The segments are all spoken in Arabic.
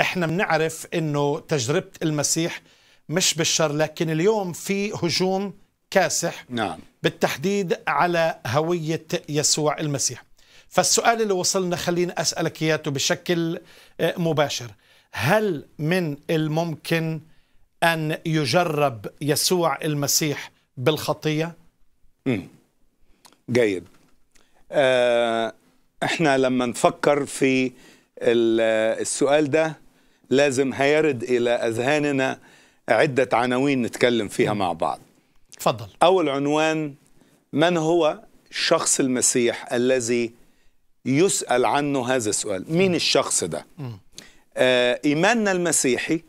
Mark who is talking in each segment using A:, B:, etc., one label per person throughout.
A: احنا بنعرف انه تجربه المسيح مش بالشر لكن اليوم في هجوم كاسح نعم. بالتحديد على هويه يسوع المسيح فالسؤال اللي وصلنا خليني اسالك اياه بشكل آه، مباشر هل من الممكن ان يجرب يسوع المسيح بالخطيه جيد آه احنا لما نفكر في السؤال ده لازم هيرد إلى أذهاننا عدة عناوين نتكلم فيها مع بعض تفضل أول عنوان من هو شخص المسيح الذي يسأل عنه هذا السؤال مين م. الشخص ده آه إيماننا المسيحي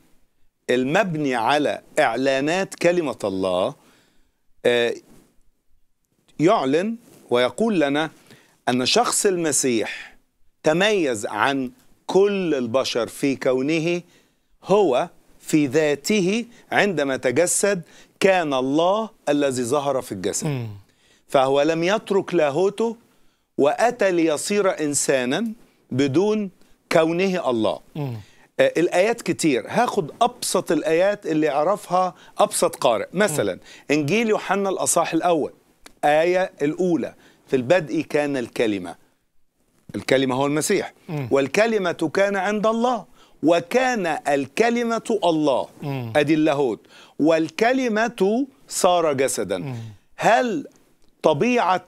A: المبني على إعلانات كلمة الله آه يعلن ويقول لنا أن شخص المسيح تميز عن كل البشر في كونه هو في ذاته عندما تجسد كان الله الذي ظهر في الجسد فهو لم يترك لاهوته وأتى ليصير إنسانا بدون كونه الله آه، الآيات كتير هاخد أبسط الآيات اللي يعرفها أبسط قارئ مثلا إنجيل يوحنا الأصح الأول آية الأولى في البدء كان الكلمة الكلمة هو المسيح والكلمة كان عند الله وكان الكلمة الله أدي اللاهوت والكلمة صار جسدا هل طبيعة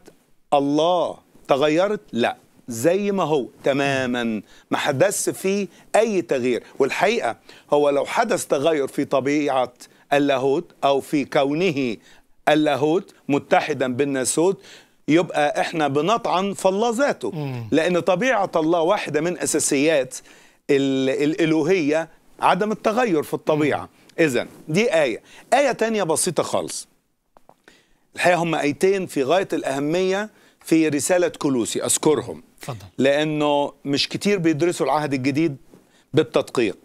A: الله تغيرت؟ لا زي ما هو تماما ما حدث فيه أي تغيير والحقيقة هو لو حدث تغير في طبيعة اللاهوت أو في كونه اللاهوت متحدا بالناسوت يبقى احنا بنطعن فالله ذاته ذاته لان طبيعه الله واحده من اساسيات الالوهيه عدم التغير في الطبيعه اذا دي ايه ايه تانية بسيطه خالص الحقيقه هم ايتين في غايه الاهميه في رساله كلوسي اذكرهم فضل. لانه مش كتير بيدرسوا العهد الجديد بالتدقيق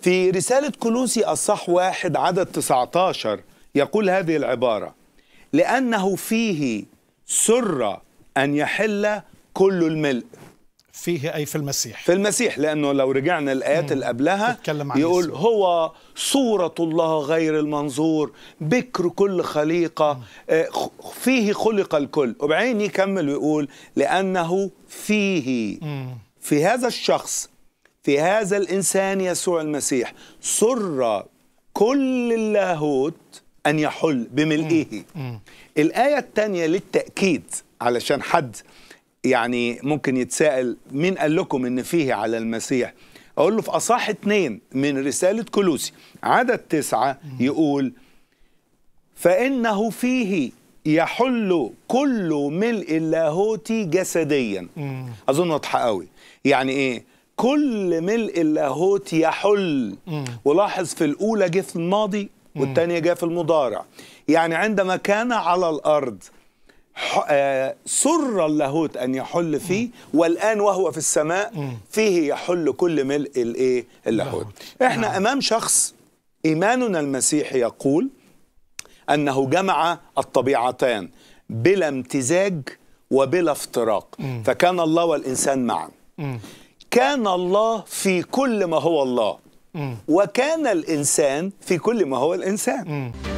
A: في رساله كلوسي اصح واحد عدد 19 يقول هذه العباره لانه فيه سر أن يحل كل الملء فيه أي في المسيح في المسيح لأنه لو رجعنا الآيات اللي قبلها يقول اسمه. هو صورة الله غير المنظور بكر كل خليقة آه، فيه خلق الكل وبعدين يكمل ويقول لأنه فيه في هذا الشخص في هذا الإنسان يسوع المسيح سر كل اللاهوت أن يحل بملئه الآية الثانية للتأكيد علشان حد يعني ممكن يتساءل مين قال لكم ان فيه على المسيح اقول له في اصح اثنين من رساله كلوسي عدد تسعه يقول فانه فيه يحل كل ملء اللاهوت جسديا مم. اظن واضحه قوي يعني ايه كل ملء اللاهوت يحل مم. ولاحظ في الاولى جه في الماضي والثانيه جايه في المضارع يعني عندما كان على الارض آه، سر اللاهوت ان يحل فيه والان وهو في السماء فيه يحل كل ملء الايه اللاهوت نعم. احنا نعم. امام شخص ايماننا المسيحي يقول انه جمع الطبيعتان بلا امتزاج وبلا افتراق فكان الله والانسان معا كان الله في كل ما هو الله وكان الإنسان في كل ما هو الإنسان